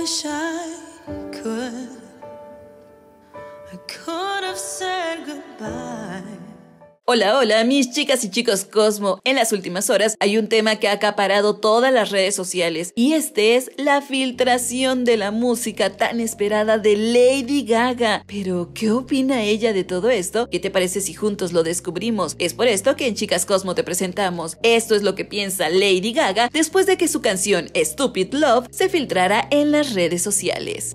wish I could. I could have said goodbye. Hola, hola, mis chicas y chicos Cosmo. En las últimas horas hay un tema que ha acaparado todas las redes sociales y este es la filtración de la música tan esperada de Lady Gaga. Pero, ¿qué opina ella de todo esto? ¿Qué te parece si juntos lo descubrimos? Es por esto que en Chicas Cosmo te presentamos. Esto es lo que piensa Lady Gaga después de que su canción Stupid Love se filtrara en las redes sociales.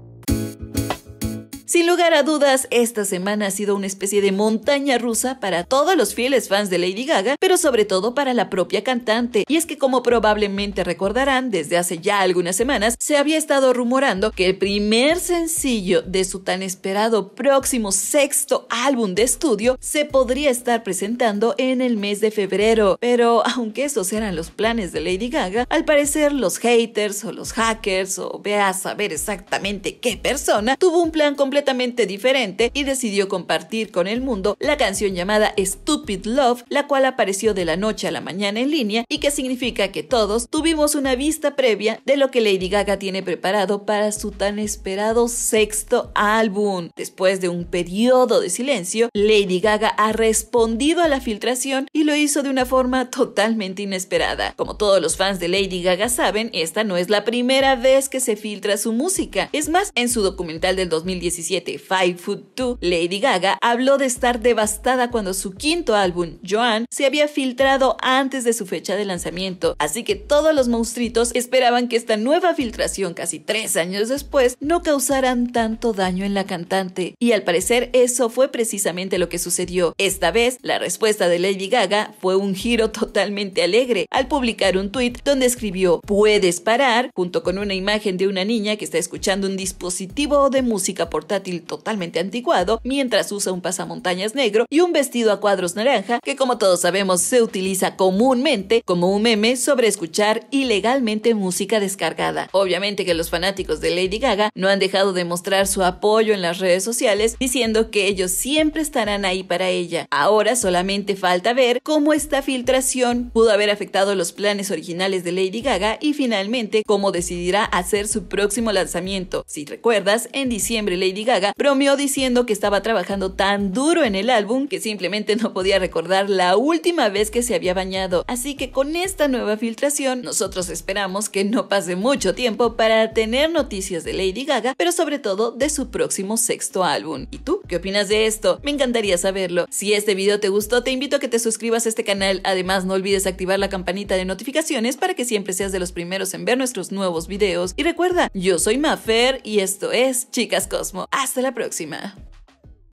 Sin lugar a dudas, esta semana ha sido una especie de montaña rusa para todos los fieles fans de Lady Gaga, pero sobre todo para la propia cantante. Y es que como probablemente recordarán, desde hace ya algunas semanas se había estado rumorando que el primer sencillo de su tan esperado próximo sexto álbum de estudio se podría estar presentando en el mes de febrero. Pero aunque esos eran los planes de Lady Gaga, al parecer los haters o los hackers o vea saber exactamente qué persona tuvo un plan completo diferente y decidió compartir con el mundo la canción llamada Stupid Love, la cual apareció de la noche a la mañana en línea y que significa que todos tuvimos una vista previa de lo que Lady Gaga tiene preparado para su tan esperado sexto álbum. Después de un periodo de silencio, Lady Gaga ha respondido a la filtración y lo hizo de una forma totalmente inesperada. Como todos los fans de Lady Gaga saben, esta no es la primera vez que se filtra su música. Es más, en su documental del 2017, Five Foot Two, Lady Gaga habló de estar devastada cuando su quinto álbum, Joan, se había filtrado antes de su fecha de lanzamiento, así que todos los monstruitos esperaban que esta nueva filtración, casi tres años después, no causaran tanto daño en la cantante, y al parecer eso fue precisamente lo que sucedió. Esta vez, la respuesta de Lady Gaga fue un giro totalmente alegre al publicar un tuit donde escribió Puedes parar, junto con una imagen de una niña que está escuchando un dispositivo de música portátil totalmente anticuado, mientras usa un pasamontañas negro y un vestido a cuadros naranja que como todos sabemos se utiliza comúnmente como un meme sobre escuchar ilegalmente música descargada. Obviamente que los fanáticos de Lady Gaga no han dejado de mostrar su apoyo en las redes sociales diciendo que ellos siempre estarán ahí para ella. Ahora solamente falta ver cómo esta filtración pudo haber afectado los planes originales de Lady Gaga y finalmente cómo decidirá hacer su próximo lanzamiento. Si recuerdas, en diciembre Lady Gaga bromeó diciendo que estaba trabajando tan duro en el álbum que simplemente no podía recordar la última vez que se había bañado. Así que con esta nueva filtración, nosotros esperamos que no pase mucho tiempo para tener noticias de Lady Gaga, pero sobre todo de su próximo sexto álbum. ¿Y tú? ¿Qué opinas de esto? Me encantaría saberlo. Si este video te gustó, te invito a que te suscribas a este canal. Además, no olvides activar la campanita de notificaciones para que siempre seas de los primeros en ver nuestros nuevos videos. Y recuerda, yo soy Mafer y esto es Chicas Cosmo. Hasta la próxima.